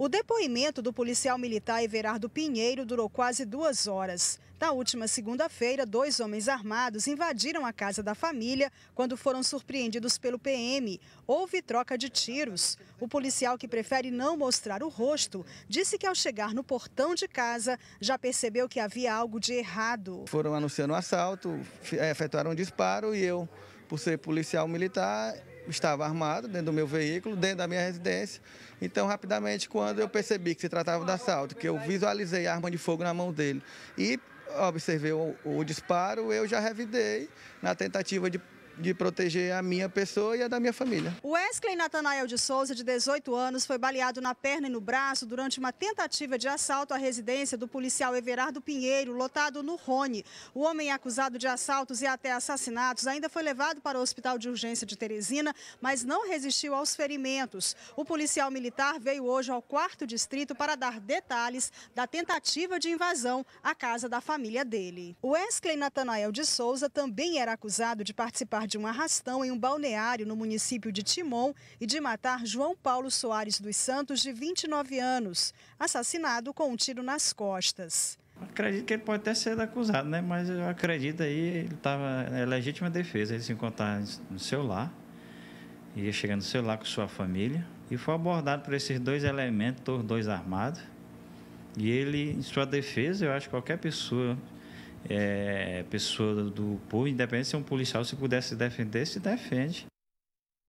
O depoimento do policial militar Everardo Pinheiro durou quase duas horas. Na última segunda-feira, dois homens armados invadiram a casa da família quando foram surpreendidos pelo PM. Houve troca de tiros. O policial, que prefere não mostrar o rosto, disse que ao chegar no portão de casa já percebeu que havia algo de errado. Foram anunciando o um assalto, eh, efetuaram um disparo e eu, por ser policial militar, estava armado dentro do meu veículo, dentro da minha residência. Então, rapidamente, quando eu percebi que se tratava de assalto, que eu visualizei a arma de fogo na mão dele e observei o, o disparo, eu já revidei na tentativa de de proteger a minha pessoa e a da minha família. Wesley Natanael de Souza, de 18 anos, foi baleado na perna e no braço durante uma tentativa de assalto à residência do policial Everardo Pinheiro, lotado no Rony. O homem acusado de assaltos e até assassinatos ainda foi levado para o Hospital de Urgência de Teresina, mas não resistiu aos ferimentos. O policial militar veio hoje ao quarto distrito para dar detalhes da tentativa de invasão à casa da família dele. Wesley Natanael de Souza também era acusado de participar de um arrastão em um balneário no município de Timon e de matar João Paulo Soares dos Santos, de 29 anos, assassinado com um tiro nas costas. Acredito que ele pode até ser acusado, né? Mas eu acredito aí, ele estava. É legítima defesa, ele se encontrar no seu lar, ia chegando no seu lar com sua família, e foi abordado por esses dois elementos, dois armados. E ele, em sua defesa, eu acho que qualquer pessoa é, pessoa do povo, independente se é um policial, se puder se defender, se defende.